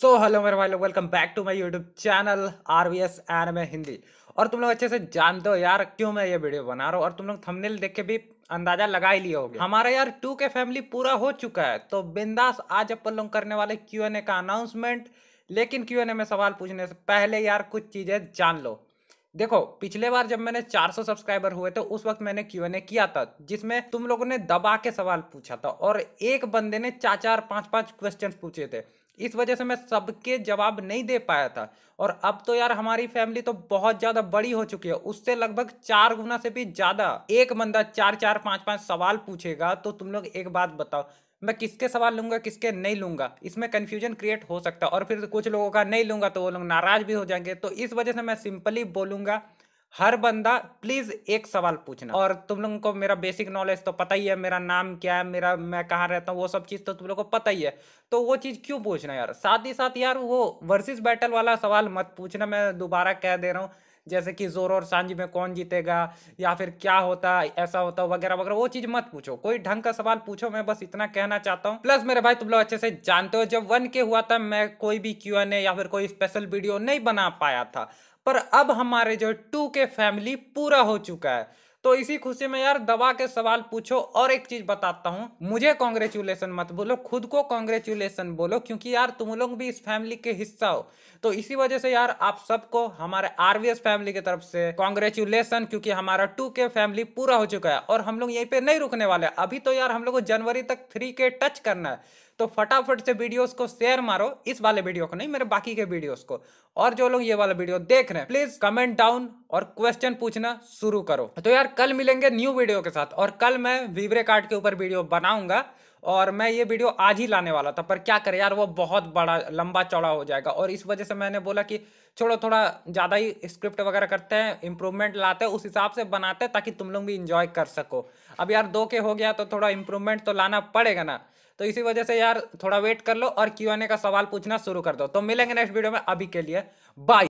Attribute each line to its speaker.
Speaker 1: so hello मेरे भाई लोग welcome back to my YouTube channel R V S N में हिंदी और तुम लोग अच्छे से जानते हो यार क्यों मैं ये वीडियो बना रहा हूँ और तुम लोग थंबनेल देख के भी अंदाजा लगा ही लिया होगा हमारा यार टू के फैमिली पूरा हो चुका है तो बिंदास आज अपन लोग करने वाले क्यू एन ए का अनाउंसमेंट लेकिन क्यू एन ए में सवाल पूछने से पहले यार कुछ चीज़ें जान लो देखो पिछले बार जब मैंने 400 सब्सक्राइबर हुए थे तो उस वक्त मैंने क्यू एन ए किया था जिसमें तुम लोगों ने दबा के सवाल पूछा था और एक बंदे ने चार चार पांच पांच क्वेश्चन पूछे थे इस वजह से मैं सबके जवाब नहीं दे पाया था और अब तो यार हमारी फैमिली तो बहुत ज़्यादा बड़ी हो चुकी है उससे लगभग चार गुना से भी ज़्यादा एक बंदा चार चार पाँच पाँच सवाल पूछेगा तो तुम लोग एक बात बताओ मैं किसके सवाल लूंगा किसके नहीं लूंगा इसमें कन्फ्यूजन क्रिएट हो सकता है और फिर कुछ लोगों का नहीं लूंगा तो वो लोग नाराज़ भी हो जाएंगे तो इस वजह से मैं सिंपली बोलूँगा हर बंदा प्लीज एक सवाल पूछना और तुम लोगों को मेरा बेसिक नॉलेज तो पता ही है मेरा नाम क्या है मेरा मैं कहाँ रहता हूँ वो सब चीज़ तो तुम लोग को पता ही है तो वो चीज़ क्यों पूछना यार साथ ही साथ यार वो वर्सेस बैटल वाला सवाल मत पूछना मैं दोबारा कह दे रहा हूँ जैसे कि जोर और सांझी में कौन जीतेगा या फिर क्या होता ऐसा होता वगैरह वगैरह वो चीज मत पूछो कोई ढंग का सवाल पूछो मैं बस इतना कहना चाहता हूँ प्लस मेरे भाई तुम लोग अच्छे से जानते हो जब वन के हुआ था मैं कोई भी क्यू एन ए या फिर कोई स्पेशल वीडियो नहीं बना पाया था पर अब हमारे जो टू के फैमिली पूरा हो चुका है तो इसी खुशी में यार दबा के सवाल पूछो और एक चीज बताता हूँ मुझे कॉन्ग्रेचुलेसन मत बोलो खुद को कॉन्ग्रेचुलेसन बोलो क्योंकि यार तुम लोग भी इस फैमिली के हिस्सा हो तो इसी वजह से यार आप सबको हमारे आरवीएस फैमिली की तरफ से कॉन्ग्रेचुलेसन क्योंकि हमारा टू के फैमिली पूरा हो चुका है और हम लोग यहीं पे नहीं रुकने वाले अभी तो यार हम लोग को जनवरी तक थ्री के टच करना है तो फटाफट से वीडियोस को शेयर मारो इस वाले वीडियो को नहीं मेरे बाकी के वीडियोस को और जो लोग ये वाला वीडियो देख रहे हैं प्लीज कमेंट डाउन और क्वेश्चन पूछना शुरू करो तो यार कल मिलेंगे न्यू वीडियो के साथ और कल मैं वीवरे कार्ड के ऊपर वीडियो बनाऊंगा और मैं ये वीडियो आज ही लाने वाला था पर क्या करें यार वो बहुत बड़ा लंबा चौड़ा हो जाएगा और इस वजह से मैंने बोला कि छोड़ो थोड़ा ज़्यादा ही स्क्रिप्ट वगैरह करते हैं इंप्रूवमेंट लाते हैं उस हिसाब से बनाते हैं ताकि तुम लोग भी इंजॉय कर सको अब यार दो के हो गया तो थोड़ा इंप्रूवमेंट तो लाना पड़ेगा ना तो इसी वजह से यार थोड़ा वेट कर लो और क्यू का सवाल पूछना शुरू कर दो तो मिलेंगे नेक्स्ट वीडियो में अभी के लिए बाय